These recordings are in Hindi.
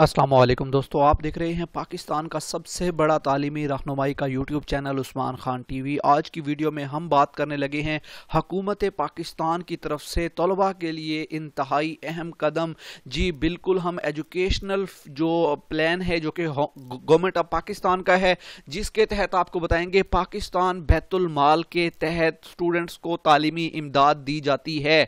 असलम दोस्तों आप देख रहे हैं पाकिस्तान का सबसे बड़ा तालीमी रहनुमाई का यूट्यूब चैनल उस्मान खान वी आज की वीडियो में हम बात करने लगे हैं हकूमत पाकिस्तान की तरफ से तलबा के लिए इंतहाई अहम कदम जी बिल्कुल हम एजुकेशनल जो प्लान है जो कि गवर्नमेंट ऑफ पाकिस्तान का है जिसके तहत आपको बताएंगे पाकिस्तान बैतुलमाल के तहत स्टूडेंट्स को तालीमी इमदाद दी जाती है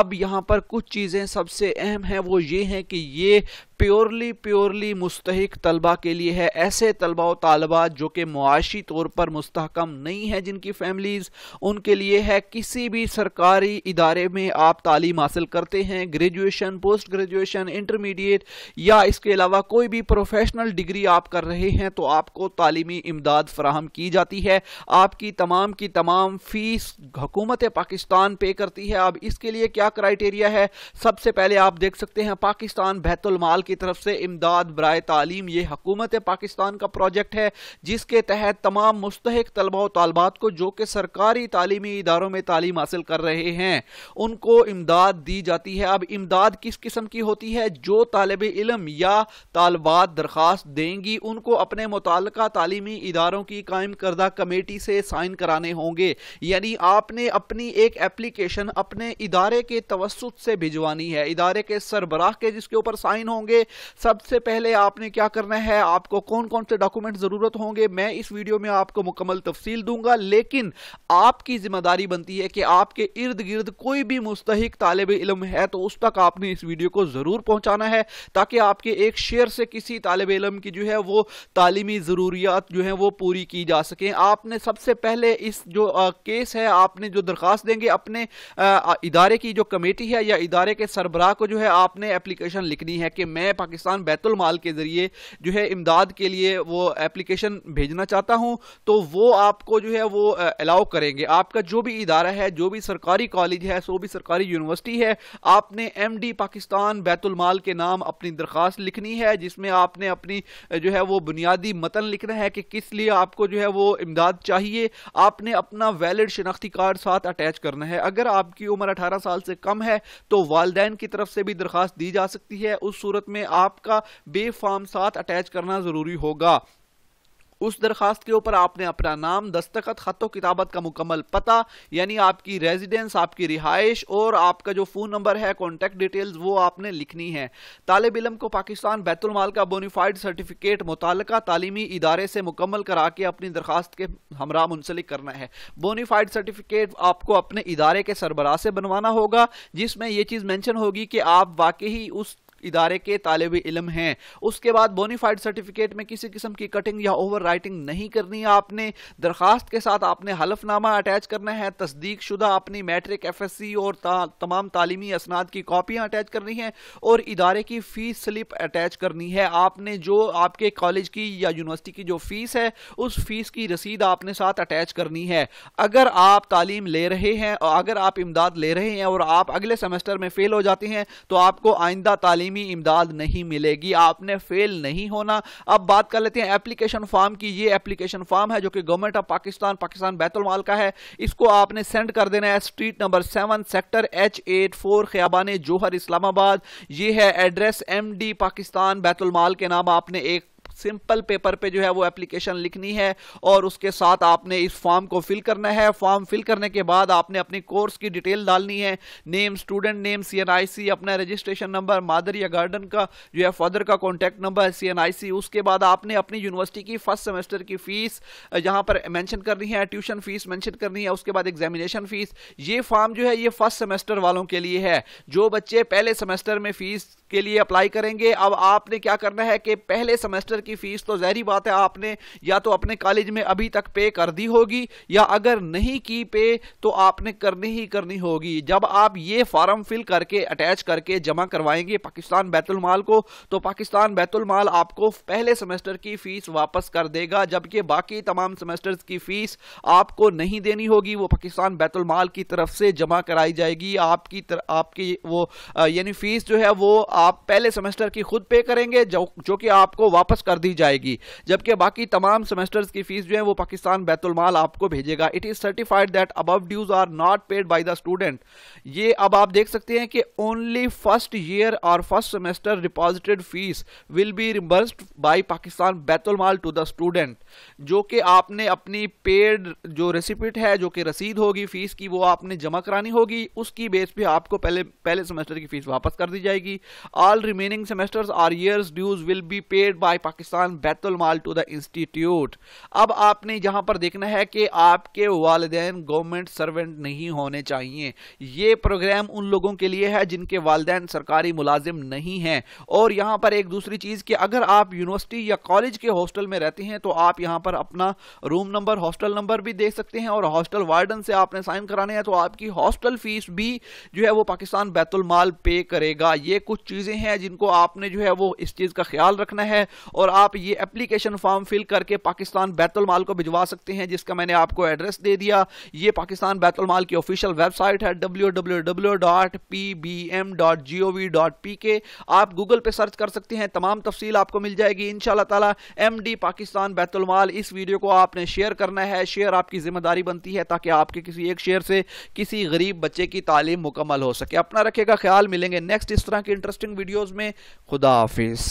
अब यहाँ पर कुछ चीज़ें सबसे अहम हैं वो ये हैं कि ये प्योरली प्योरली मुस्तक तलबा के लिए है ऐसे तलबा तलबा जो कि मुआशी तौर पर मुस्तकम नहीं है जिनकी फैमिलीज़ उनके लिए है किसी भी सरकारी इदारे में आप तालीम हासिल करते हैं ग्रेजुएशन पोस्ट ग्रेजुएशन इंटरमीडिएट या इसके अलावा कोई भी प्रोफेशनल डिग्री आप कर रहे हैं तो आपको तालीमी इमदाद फ्राहम की जाती है आपकी तमाम की तमाम फीस हकूमत पाकिस्तान पे करती है अब इसके लिए क्या क्राइटेरिया है सबसे पहले आप देख सकते हैं पाकिस्तान बैतुलमाल की तरफ से इमदाद बरए तालीम ये हकूमत पाकिस्तान का प्रोजेक्ट है जिसके तहत तमाम मुस्तक तलबा और तलबात को जो कि सरकारी तालीमी इदारों में तालीम हासिल कर रहे हैं उनको इमदाद दी जाती है अब इमदाद किस किस्म की होती है जो तालब इलम या तलबात दरख्वास देंगी उनको अपने मुतल तालीमी इदारों की कायम करदा कमेटी से साइन कराने होंगे यानी आपने अपनी एक एप्लीकेशन अपने इदारे के तवसत से भिजवानी है इदारे के सरबराह के जिसके ऊपर साइन होंगे करेंगे सबसे पहले आपने क्या करना है आपको कौन कौन से डॉक्यूमेंट ज़रूरत होंगे मैं इस वीडियो में आपको मुकम्मल तफसील दूंगा लेकिन आपकी जिम्मेदारी बनती है कि आपके इर्द गिर्द कोई भी मुस्तक तालब इलम है तो उस तक आपने इस वीडियो को ज़रूर पहुंचाना है ताकि आपके एक शेयर से किसी तालब इलम की जो है वो तालीमी ज़रूरियात जो है वो पूरी की जा सके आपने सबसे पहले इस जो केस है आपने जो दरखास्त देंगे अपने इदारे की जो कमेटी है या इदारे के सरबराह को जो है आपने एप्लीकेशन लिखनी है कि मैं मैं पाकिस्तान बैतुलमाल के ज़रिए जो है इमदाद के लिए वो एप्लीकेशन भेजना चाहता हूँ तो वो आपको जो है वो अलाउ करेंगे आपका जो भी इदारा है जो भी सरकारी कॉलेज है सो भी सरकारी यूनिवर्सिटी है आपने एम डी पाकिस्तान बैतुलमाल के नाम अपनी दरख्वास्त लिखनी है जिसमें आपने अपनी जो है वो बुनियादी मतन लिखना है कि किस लिए आपको जो है वो इमदाद चाहिए आपने अपना वैलिड शनाख्ती कार्ड साथ अटैच करना है अगर आपकी उम्र अठारह साल से कम है तो वालदेन की तरफ से भी दरख्वास्त दी जा सकती है उस सूरत में में आपका बे फॉर्म साथ अटैच करना जरूरी होगा उस दरखास्त के ऊपर आपने अपना नाम दस्तखत ख़तों किताबत का मुकम्मल पता यानी आपकी रेजिडेंस आपकी रिहाइश और आपका जो फ़ोन नंबर है कॉन्टैक्ट डिटेल्स वो आपने लिखनी है तालब इलम को पाकिस्तान बैतुलमाल का बोनीफाइड सर्टिफिकेट मुतल तालीमी इदारे से मुकम्मल करा के अपनी दरखास्त के हमरा मुंसलिक करना है बोनीफाइड सर्टिफिकेट आपको अपने इदारे के सरबराह से बनवाना होगा जिसमें यह चीज़ मैंशन होगी कि आप वाकई उस इदारे के तालब इलम हैं उसके बाद बोनीफाइड सर्टिफिकेट में किसी किस्म की कटिंग या ओवर राइटिंग नहीं करनी है आपने दरखास्त के साथ आपने हलफनामा अटैच करना है तस्दीक शुदा अपनी मैट्रिक एफ एस सी और ता, तमाम तालीमी असनाद की कापियाँ अटैच करनी है और इदारे की फीस स्लिप अटैच करनी है आपने जो आपके कॉलेज की या यूनिवर्सिटी की जो फीस है उस फीस की रसीद आपने साथ अटैच करनी है अगर आप तालीम ले रहे हैं अगर आप इमदाद ले रहे हैं और आप अगले सेमेस्टर में फेल हो जाते हैं तो आपको आइंदा तालीम लाजमी इमदाद नहीं मिलेगी आपने फेल नहीं होना अब बात कर लेते हैं एप्लीकेशन फॉर्म की ये एप्लीकेशन फॉर्म है जो कि गवर्नमेंट ऑफ पाकिस्तान पाकिस्तान बैतुलमाल का है इसको आपने सेंड कर देना है street number seven sector H eight four Khayaban Johar Islamabad ये है address M D Pakistan Baitulmal के नाम आपने एक सिंपल पेपर पे जो है वो एप्लीकेशन लिखनी है और उसके साथ आपने इस फॉर्म को फिल करना है फॉर्म फिल करने के बाद आपने अपने कोर्स की डिटेल डालनी है नेम स्टूडेंट नेम सी अपना रजिस्ट्रेशन नंबर मादर या गार्डन का जो है फादर का कॉन्टैक्ट नंबर सी उसके बाद आपने अपनी यूनिवर्सिटी की फर्स्ट सेमेस्टर की फीस यहाँ पर मैंशन करनी है ट्यूशन फीस मैंशन करनी है उसके बाद एग्जामिनेशन फीस ये फॉर्म जो है ये फर्स्ट सेमेस्टर वालों के लिए है जो बच्चे पहले सेमेस्टर में फीस के लिए अप्लाई करेंगे अब आपने क्या करना है कि पहले सेमेस्टर की फीस तो जहरी बात है आपने या तो अपने कॉलेज में अभी तक पे कर दी होगी या अगर नहीं की पे तो आपने करनी ही करनी होगी जब आप ये फॉर्म फिल करके अटैच करके जमा करवाएंगे पाकिस्तान बैतुलमाल को तो पाकिस्तान बैतुलमाल आपको पहले सेमेस्टर की फीस वापस कर देगा जबकि बाकी तमाम सेमेस्टर्स की फीस आपको नहीं देनी होगी वो पाकिस्तान बैतुलमाल की तरफ से जमा कराई जाएगी आपकी तर, आपकी वो यानी फीस जो है वो आप पहले सेमेस्टर की खुद पे करेंगे जो, जो कि आपको वापस कर कर दी जाएगी जबकि बाकी तमाम सेमेस्टर्स की फीस जो है वो पाकिस्तान बैतुलमाल आपको भेजेगा it is certified that above dues are not paid by the student ये अब आप देख सकते हैं कि ओनली फर्स्ट ईयर और first semester deposited fees will be reimbursed by Pakistan Baitulmal to the student जो कि आपने अपनी पेड जो रेसिपिट है जो कि रसीद होगी फीस की वो आपने जमा करानी होगी उसकी बेस पे आपको पहले पहले सेमेस्टर की फीस वापस कर दी जाएगी all remaining semesters or years dues will be paid by Pakistan Pakistan Baitulmal to the institute अब आपने यहाँ पर देखना है कि आपके वालदे गवर्नमेंट सर्वेंट नहीं होने चाहिए ये प्रोग्राम उन लोगों के लिए है जिनके वालदे सरकारी मुलाजिम नहीं हैं और यहाँ पर एक दूसरी चीज़ कि अगर आप यूनिवर्सिटी या कॉलेज के हॉस्टल में रहते हैं तो आप यहाँ पर अपना रूम नंबर हॉस्टल नंबर भी देख सकते हैं और हॉस्टल वार्डन से आपने साइन कराने हैं तो आपकी हॉस्टल फीस भी जो है वो पाकिस्तान बैतुलमाल पे करेगा ये कुछ चीज़ें हैं जिनको आपने जो है वो इस चीज़ का ख्याल रखना है और आप ये एप्लीकेशन फॉर्म फिल करके पाकिस्तान बैतुलमाल को भिजवा सकते हैं जिसका मैंने आपको एड्रेस दे दिया ये पाकिस्तान बैतुलमाल की ऑफिशियल वेबसाइट है www.pbm.gov.pk आप गूगल पे सर्च कर सकते हैं तमाम तफसील आपको मिल जाएगी इन ताला एमडी पाकिस्तान बैतुलमाल इस वीडियो को आपने शेयर करना है शेयर आपकी जिम्मेदारी बनती है ताकि आपके किसी एक शेयर से किसी गरीब बच्चे की तालीम मुकम्मल हो सके अपना रखेगा ख्याल मिलेंगे नेक्स्ट इस तरह की इंटरेस्टिंग वीडियोज़ में खुदा हाफिज़